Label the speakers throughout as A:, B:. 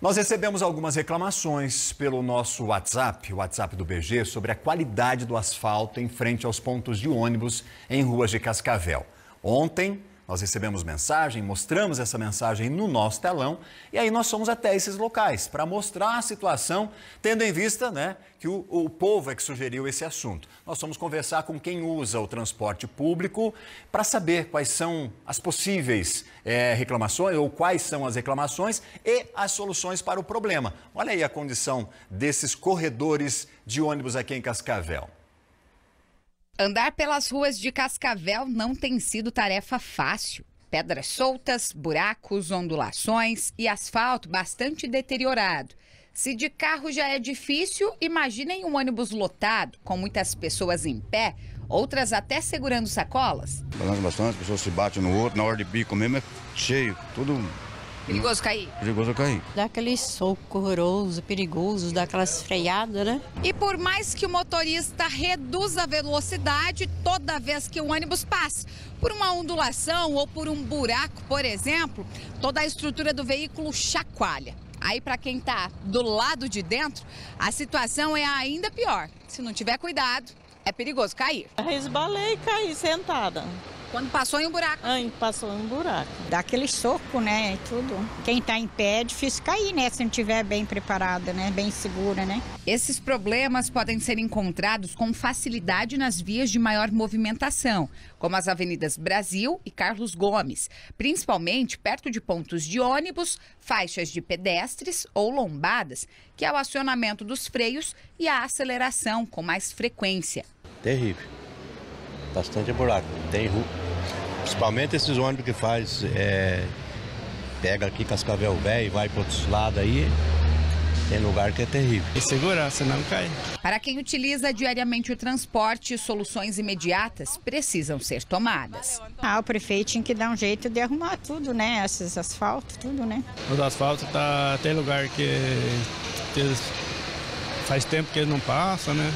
A: Nós recebemos algumas reclamações pelo nosso WhatsApp, o WhatsApp do BG, sobre a qualidade do asfalto em frente aos pontos de ônibus em ruas de Cascavel. Ontem, nós recebemos mensagem, mostramos essa mensagem no nosso telão e aí nós fomos até esses locais para mostrar a situação, tendo em vista né, que o, o povo é que sugeriu esse assunto. Nós fomos conversar com quem usa o transporte público para saber quais são as possíveis é, reclamações ou quais são as reclamações e as soluções para o problema. Olha aí a condição desses corredores de ônibus aqui em Cascavel.
B: Andar pelas ruas de Cascavel não tem sido tarefa fácil. Pedras soltas, buracos, ondulações e asfalto bastante deteriorado. Se de carro já é difícil, imaginem um ônibus lotado, com muitas pessoas em pé, outras até segurando sacolas.
A: Balança bastante, as pessoas se batem no outro, na hora de bico mesmo é cheio, tudo Perigoso cair? Perigoso cair.
B: Dá aquele soco horroroso, perigoso, dá aquelas freadas, né? E por mais que o motorista reduza a velocidade toda vez que o ônibus passa, por uma ondulação ou por um buraco, por exemplo, toda a estrutura do veículo chacoalha. Aí, para quem está do lado de dentro, a situação é ainda pior. Se não tiver cuidado, é perigoso cair. Resbalei e caí sentada. Quando passou em um buraco? Ai, ah, passou em um buraco. Dá aquele soco, né? E tudo. Quem está em pé é difícil cair, né? Se não estiver bem preparada, né? Bem segura, né? Esses problemas podem ser encontrados com facilidade nas vias de maior movimentação, como as avenidas Brasil e Carlos Gomes, principalmente perto de pontos de ônibus, faixas de pedestres ou lombadas, que é o acionamento dos freios e a aceleração com mais frequência.
A: Terrível Bastante buraco. Tem Principalmente esses ônibus que faz. É, pega aqui Cascavel Velho e vai para outros lados aí. Tem lugar que é terrível. E segurança, não cai.
B: Para quem utiliza diariamente o transporte, soluções imediatas precisam ser tomadas. Ah, o prefeito tem que dar um jeito de arrumar tudo, né? Esses asfaltos, tudo, né?
A: Os asfaltos tá, tem lugar que, que faz tempo que eles não passam, né?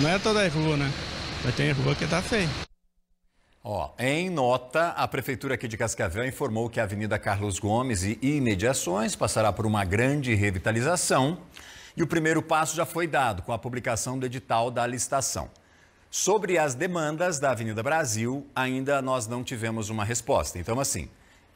A: Não é toda a rua, né? Mas tem rua que tá feio. Ó, em nota, a prefeitura aqui de Cascavel informou que a Avenida Carlos Gomes e imediações passará por uma grande revitalização e o primeiro passo já foi dado com a publicação do edital da licitação. Sobre as demandas da Avenida Brasil, ainda nós não tivemos uma resposta. Então, assim,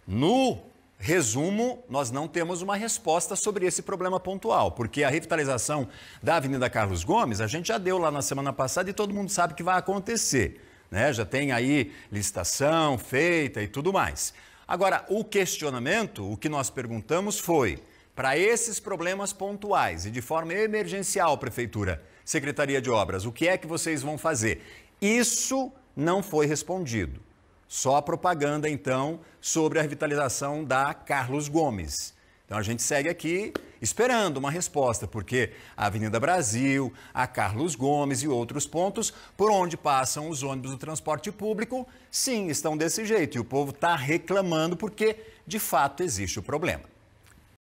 A: no Resumo, nós não temos uma resposta sobre esse problema pontual, porque a revitalização da Avenida Carlos Gomes, a gente já deu lá na semana passada e todo mundo sabe que vai acontecer. Né? Já tem aí licitação feita e tudo mais. Agora, o questionamento, o que nós perguntamos foi: para esses problemas pontuais e de forma emergencial, Prefeitura, Secretaria de Obras, o que é que vocês vão fazer? Isso não foi respondido. Só a propaganda, então, sobre a revitalização da Carlos Gomes. Então a gente segue aqui esperando uma resposta, porque a Avenida Brasil, a Carlos Gomes e outros pontos por onde passam os ônibus do transporte público, sim, estão desse jeito. E o povo está reclamando porque, de fato, existe o problema.